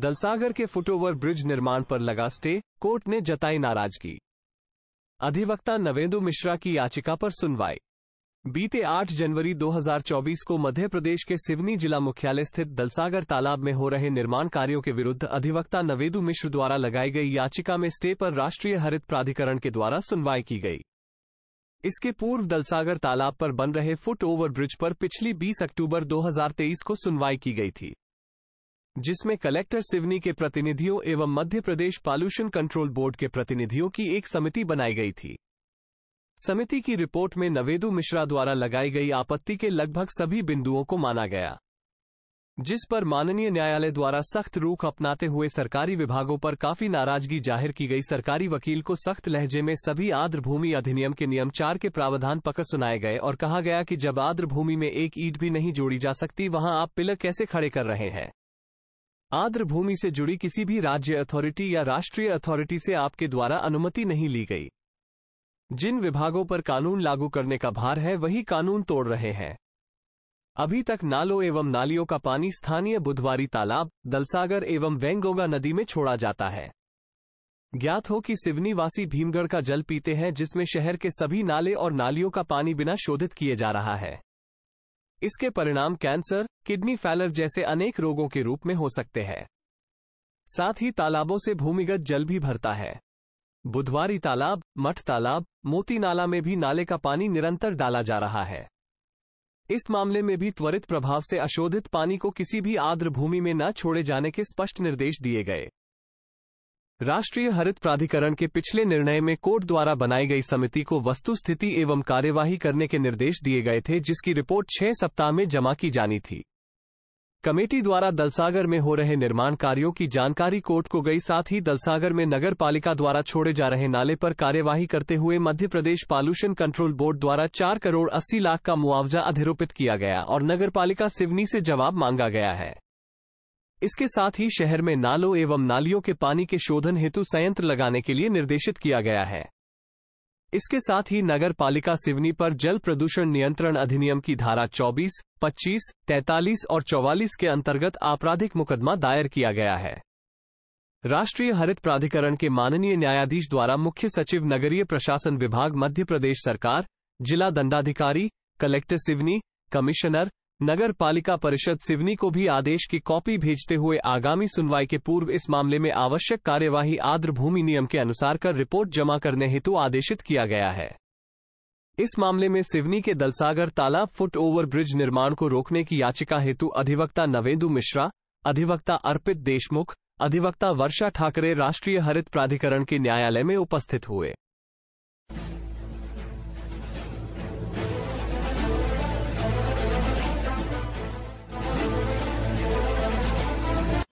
दलसागर के foot over bridge निर्माण पर लगा स्टे कोर्ट ने जताई नाराजगी अधिवक्ता नवेंदु मिश्रा की याचिका पर सुनवाई बीते 8 जनवरी 2024 को मध्य प्रदेश के सिवनी जिला मुख्यालय स्थित दलसागर तालाब में हो रहे निर्माण कार्यों के विरुद्ध अधिवक्ता नवेदु मिश्र द्वारा लगाई गई याचिका में स्टे पर राष्ट्रीय हरित प्राधिकरण के द्वारा सुनवाई की गई इसके पूर्व दलसागर तालाब पर बन रहे फुट ओवर ब्रिज पर पिछली 20 अक्टूबर 2023 को सुनवाई की गई थी जिसमें कलेक्टर सिवनी के प्रतिनिधियों एवं Madhya Pradesh pollution control board के प्रतिनिधियों की एक समिति बनाई गई थी समिति की रिपोर्ट में नवेदु मिश्रा द्वारा लगाई गई आपत्ति के लगभग सभी बिंदुओं को माना गया जिस पर माननीय न्यायालय द्वारा सख्त रूख अपनाते हुए सरकारी विभागों पर काफी नाराजगी जाहिर की गई सरकारी वकील को सख्त लहजे में सभी आर्द्र भूमि अधिनियम के नियम चार के प्रावधान पकड़ सुनाए गए और कहा गया कि जब आर्द्र भूमि में एक ईट भी नहीं जोड़ी जा सकती वहां आप पिलर कैसे खड़े कर रहे हैं आर्द्र भूमि से जुड़ी किसी भी राज्य अथॉरिटी या राष्ट्रीय अथॉरिटी से आपके द्वारा अनुमति नहीं ली गई जिन विभागों पर कानून लागू करने का भार है वही कानून तोड़ रहे हैं अभी तक नालों एवं नालियों का पानी स्थानीय बुधवारी तालाब दलसागर एवं वेंगोगा नदी में छोड़ा जाता है ज्ञात हो कि सिवनीवासी भीमगढ़ का जल पीते हैं जिसमें शहर के सभी नाले और नालियों का पानी बिना शोधित किए जा रहा है इसके परिणाम कैंसर किडनी फैलर जैसे अनेक रोगों के रूप में हो सकते हैं साथ ही तालाबों से भूमिगत जल भी भरता है बुधवारी तालाब मठ तालाब मोती नाला में भी नाले का पानी निरंतर डाला जा रहा है इस मामले में भी त्वरित प्रभाव से अशोधित पानी को किसी भी आर्द्र भूमि में न छोड़े जाने के स्पष्ट निर्देश दिए गए राष्ट्रीय हरित प्राधिकरण के पिछले निर्णय में कोर्ट द्वारा बनाई गई समिति को वस्तु स्थिति एवं कार्यवाही करने के निर्देश दिए गए थे जिसकी रिपोर्ट छह सप्ताह में जमा की जानी थी कमेटी द्वारा दलसागर में हो रहे निर्माण कार्यों की जानकारी कोर्ट को गई साथ ही दलसागर में नगर पालिका द्वारा छोड़े जा रहे नाले पर कार्यवाही करते हुए Madhya Pradesh pollution control board द्वारा चार करोड़ अस्सी लाख का मुआवजा अधिरोपित किया गया और नगर पालिका सिवनी से जवाब मांगा गया है इसके साथ ही शहर में नालों एवं नालियों के पानी के शोधन हेतु संयंत्र लगाने के लिए निर्देशित किया गया है इसके साथ ही नगर पालिका सिवनी पर जल प्रदूषण नियंत्रण अधिनियम की धारा 24, 25, 43 और 44 के अंतर्गत आपराधिक मुकदमा दायर किया गया है राष्ट्रीय हरित प्राधिकरण के माननीय न्यायाधीश द्वारा मुख्य सचिव नगरीय प्रशासन विभाग मध्य प्रदेश सरकार जिला दंडाधिकारी कलेक्टर सिवनी कमिश्नर नगर पालिका परिषद सिवनी को भी आदेश की कॉपी भेजते हुए आगामी सुनवाई के पूर्व इस मामले में आवश्यक कार्यवाही आर्द्र भूमि नियम के अनुसार कर रिपोर्ट जमा करने हेतु आदेशित किया गया है इस मामले में सिवनी के दलसागर तालाब फुट ओवर ब्रिज निर्माण को रोकने की याचिका हेतु अधिवक्ता नवेंदु मिश्रा अधिवक्ता अर्पित देशमुख अधिवक्ता वर्षा ठाकरे राष्ट्रीय हरित प्राधिकरण के न्यायालय में उपस्थित हुए